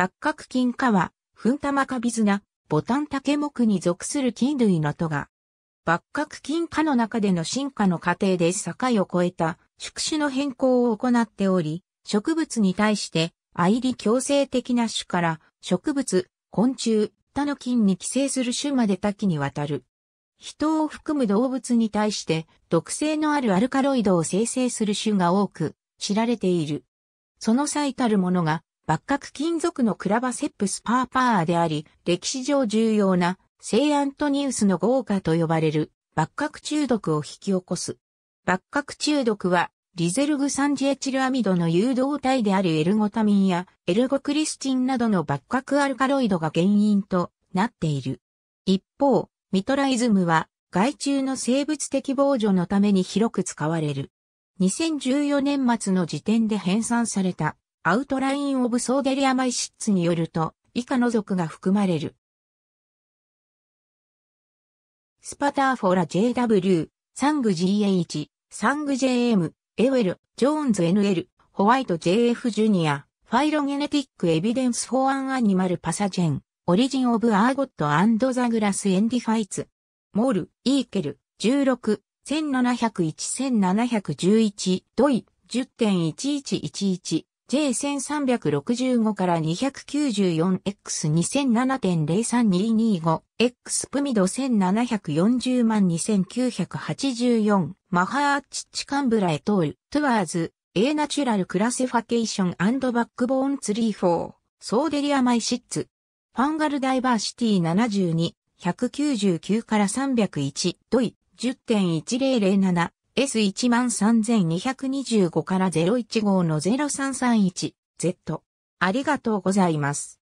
八角金科は、フンタマカビズナ、ボタンタケに属する菌類のトガ。八角金科の中での進化の過程で境を越えた宿主の変更を行っており、植物に対して、愛理強制的な種から植物、昆虫、他の菌に寄生する種まで多岐にわたる。人を含む動物に対して毒性のあるアルカロイドを生成する種が多く知られている。その最たるものが幕閣金属のクラバセップスパーパーであり、歴史上重要な聖アントニウスの豪華と呼ばれる幕閣中毒を引き起こす。幕閣中毒は、リゼルグサンジエチルアミドの誘導体であるエルゴタミンやエルゴクリスチンなどの幕閣アルカロイドが原因となっている。一方、ミトライズムは害虫の生物的防除のために広く使われる。2014年末の時点で編纂されたアウトライン・オブ・ソーゲリア・マイシッツによると、以下の族が含まれる。スパターフォラ JW、サング GH、サング JM、エウェル、ジョーンズ NL、ホワイト JF ジュニア、ファイロゲネティック・エビデンス・フォー・アン・アニマル・パサジェン、オリジン・オブ・アーゴット・アンド・ザ・グラス・エンディファイツ、モール、イーケル、16、1701-1711、ドイ、10.1111 J1365 から 294X2007.03225、X プミド1740万2984、マハーチッチカンブラエトール、トゥワーズ、A ナチュラルクラシファケーションバックボーンツリー4、ソーデリアマイシッツ、ファンガルダイバーシティ72、199から301、ドイ、10.1007、S13225 から015の0331、Z。ありがとうございます。